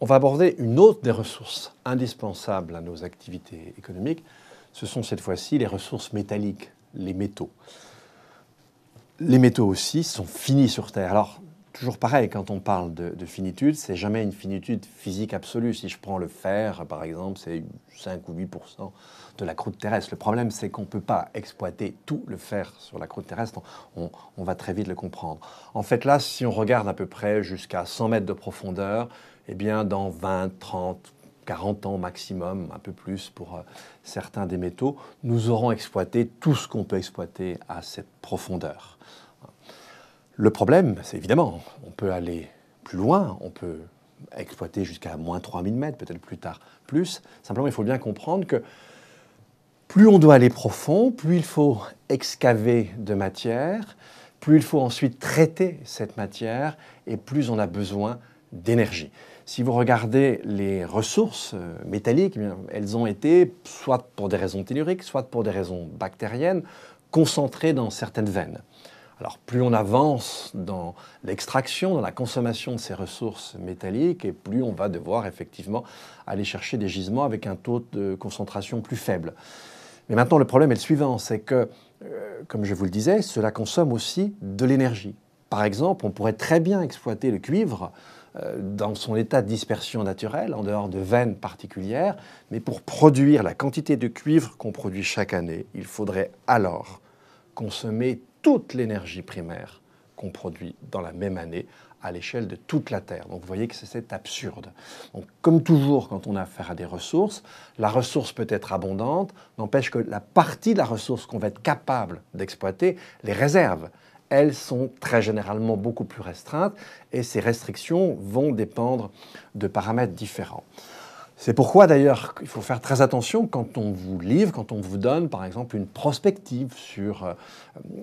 On va aborder une autre des ressources indispensables à nos activités économiques. Ce sont cette fois-ci les ressources métalliques, les métaux. Les métaux aussi sont finis sur Terre. Alors, toujours pareil, quand on parle de, finitude, c'est jamais une finitude physique absolue. Si je prends le fer, par exemple, c'est 5 ou 8 de la croûte terrestre. Le problème, c'est qu'on ne peut pas exploiter tout le fer sur la croûte terrestre. On, on, va très vite le comprendre. En fait, là, si on regarde à peu près jusqu'à 100 mètres de profondeur, eh bien, dans 20, 30, 40 ans maximum, un peu plus pour euh, certains des métaux, nous aurons exploité tout ce qu'on peut exploiter à cette profondeur. Le problème, c'est évidemment, on peut aller plus loin, on peut exploiter jusqu'à moins 3000 mètres, peut-être plus tard plus. Simplement, il faut bien comprendre que plus on doit aller profond, plus il faut excaver de matière, plus il faut ensuite traiter cette matière et plus on a besoin d'énergie. Si vous regardez les ressources euh, métalliques, eh elles ont été, soit pour des raisons telluriques, soit pour des raisons bactériennes, concentrées dans certaines veines. Alors plus on avance dans l'extraction, dans la consommation de ces ressources métalliques, et plus on va devoir effectivement aller chercher des gisements avec un taux de concentration plus faible. Mais maintenant, le problème est le suivant, c'est que, euh, comme je vous le disais, cela consomme aussi de l'énergie. Par exemple, on pourrait très bien exploiter le cuivre euh, dans son état de dispersion naturelle, en dehors de veines particulières, mais pour produire la quantité de cuivre qu'on produit chaque année, il faudrait alors consommer toute l'énergie primaire qu'on produit dans la même année à l'échelle de toute la Terre. Donc vous voyez que c'est absurde. Donc, comme toujours quand on a affaire à des ressources, la ressource peut être abondante, n'empêche que la partie de la ressource qu'on va être capable d'exploiter, les réserves, elles sont très généralement beaucoup plus restreintes et ces restrictions vont dépendre de paramètres différents. C'est pourquoi d'ailleurs il faut faire très attention quand on vous livre, quand on vous donne par exemple une prospective sur euh,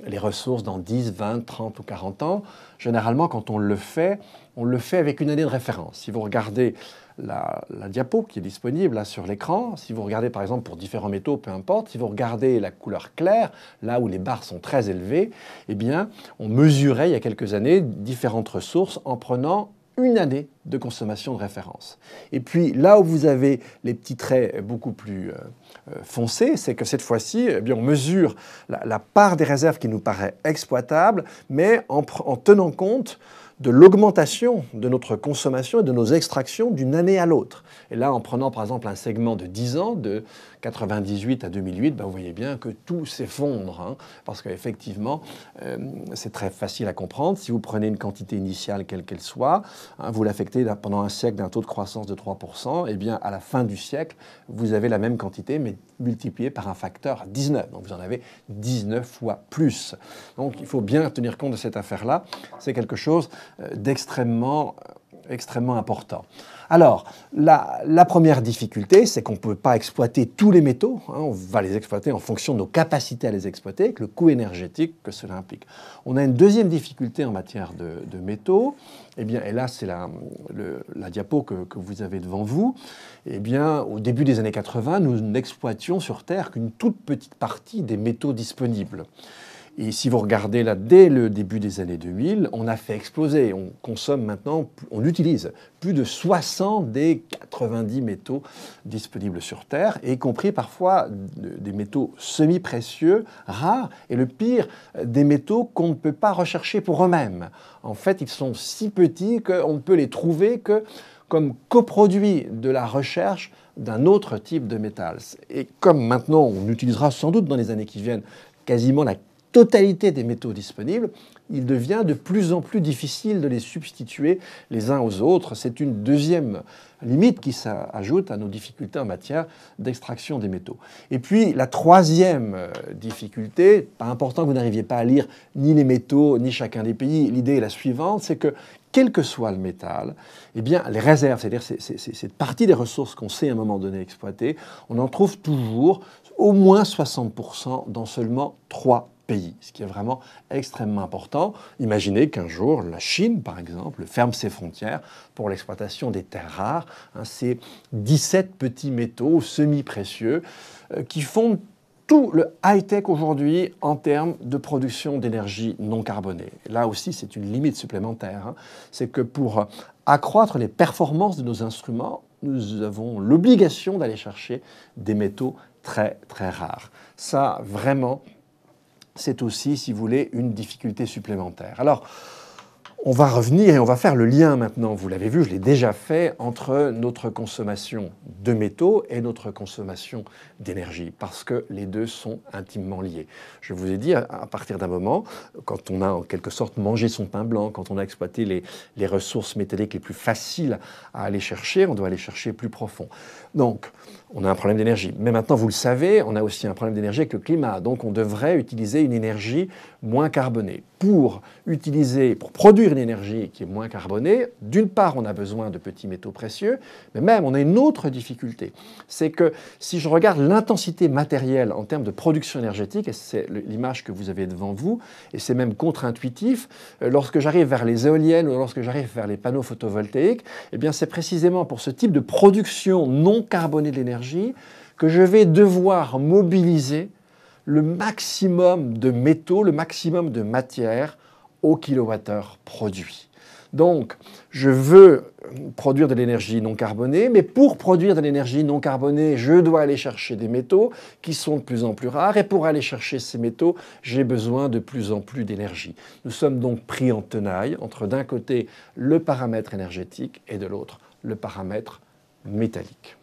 les ressources dans 10, 20, 30 ou 40 ans. Généralement quand on le fait, on le fait avec une année de référence. Si vous regardez la, diapo qui est disponible là sur l'écran. Si vous regardez par exemple pour différents métaux, peu importe, si vous regardez la couleur claire, là où les barres sont très élevées, eh bien, on mesurait il y a quelques années différentes ressources en prenant une année de consommation de référence. Et puis là où vous avez les petits traits beaucoup plus euh, euh, foncés, c'est que cette fois-ci, eh on mesure la, part des réserves qui nous paraît exploitable, mais en tenant compte de l'augmentation de notre consommation et de nos extractions d'une année à l'autre. Et là, en prenant par exemple un segment de 10 ans, de 98 à 2008, ben, vous voyez bien que tout s'effondre, hein, parce qu'effectivement, euh, c'est très facile à comprendre. Si vous prenez une quantité initiale, quelle qu'elle soit, hein, vous l'affectez pendant un siècle d'un taux de croissance de 3%, et eh bien à la fin du siècle, vous avez la même quantité, mais multipliée par un facteur 19. Donc vous en avez 19 fois plus. Donc il faut bien tenir compte de cette affaire-là. C'est quelque chose euh, d'extrêmement euh, extrêmement important. Alors, la, première difficulté, c'est qu'on ne peut pas exploiter tous les métaux. Hein. on va les exploiter en fonction de nos capacités à les exploiter, avec le coût énergétique que cela implique. On a une deuxième difficulté en matière de, métaux. Eh bien, et là, c'est la, la, diapo que, que, vous avez devant vous. Eh bien, au début des années 80, nous n'exploitions sur Terre qu'une toute petite partie des métaux disponibles. Et si vous regardez là, dès le début des années 2000, on a fait exploser. On consomme maintenant, on utilise plus de 60 des 90 métaux disponibles sur Terre, y compris parfois des métaux semi-précieux, rares, et le pire, des métaux qu'on ne peut pas rechercher pour eux-mêmes. En fait, ils sont si petits qu'on ne peut les trouver que comme coproduit de la recherche d'un autre type de métal. Et comme maintenant on utilisera sans doute dans les années qui viennent quasiment la totalité des métaux disponibles, il devient de plus en plus difficile de les substituer les uns aux autres. C'est une deuxième limite qui s'ajoute à nos difficultés en matière d'extraction des métaux. Et puis la troisième euh, difficulté, pas important que vous n'arriviez pas à lire ni les métaux ni chacun des pays, l'idée est la suivante, c'est que quel que soit le métal, eh bien, les réserves, c'est-à-dire cette partie des ressources qu'on sait à un moment donné exploiter, on en trouve toujours au moins 60% dans seulement pays pays, ce qui est vraiment extrêmement important. Imaginez qu'un jour, la Chine, par exemple, ferme ses frontières pour l'exploitation des terres rares, hein, ces 17 petits métaux semi-précieux euh, qui font tout le high-tech aujourd'hui en termes de production d'énergie non carbonée. là aussi, c'est une limite supplémentaire. Hein. C'est que pour accroître les performances de nos instruments, nous avons l'obligation d'aller chercher des métaux très très rares. Ça, vraiment, c'est aussi, si vous voulez, une difficulté supplémentaire. Alors, on va revenir et on va faire le lien maintenant, vous l'avez vu, je l'ai déjà fait, entre notre consommation de métaux et notre consommation d'énergie, parce que les deux sont intimement liés. Je vous ai dit, à partir d'un moment, quand on a en quelque sorte mangé son pain blanc, quand on a exploité les, ressources métalliques les plus faciles à aller chercher, on doit aller chercher plus profond. Donc, on a un problème d'énergie. Mais maintenant, vous le savez, on a aussi un problème d'énergie avec le climat, donc on devrait utiliser une énergie moins carbonée pour utiliser, pour produire une énergie qui est moins carbonée, d'une part, on a besoin de petits métaux précieux, mais même, on a une autre difficulté. C'est que si je regarde l'intensité matérielle en termes de production énergétique, et c'est l'image que vous avez devant vous, et c'est même contre-intuitif, euh, lorsque j'arrive vers les éoliennes ou lorsque j'arrive vers les panneaux photovoltaïques, eh bien, c'est précisément pour ce type de production non carbonée de l'énergie que je vais devoir mobiliser le maximum de métaux, le maximum de matière au kilowattheure produit. Donc, je veux produire de l'énergie non carbonée, mais pour produire de l'énergie non carbonée, je dois aller chercher des métaux qui sont de plus en plus rares, et pour aller chercher ces métaux, j'ai besoin de plus en plus d'énergie. Nous sommes donc pris en tenaille entre d'un côté le paramètre énergétique et de l'autre le paramètre métallique.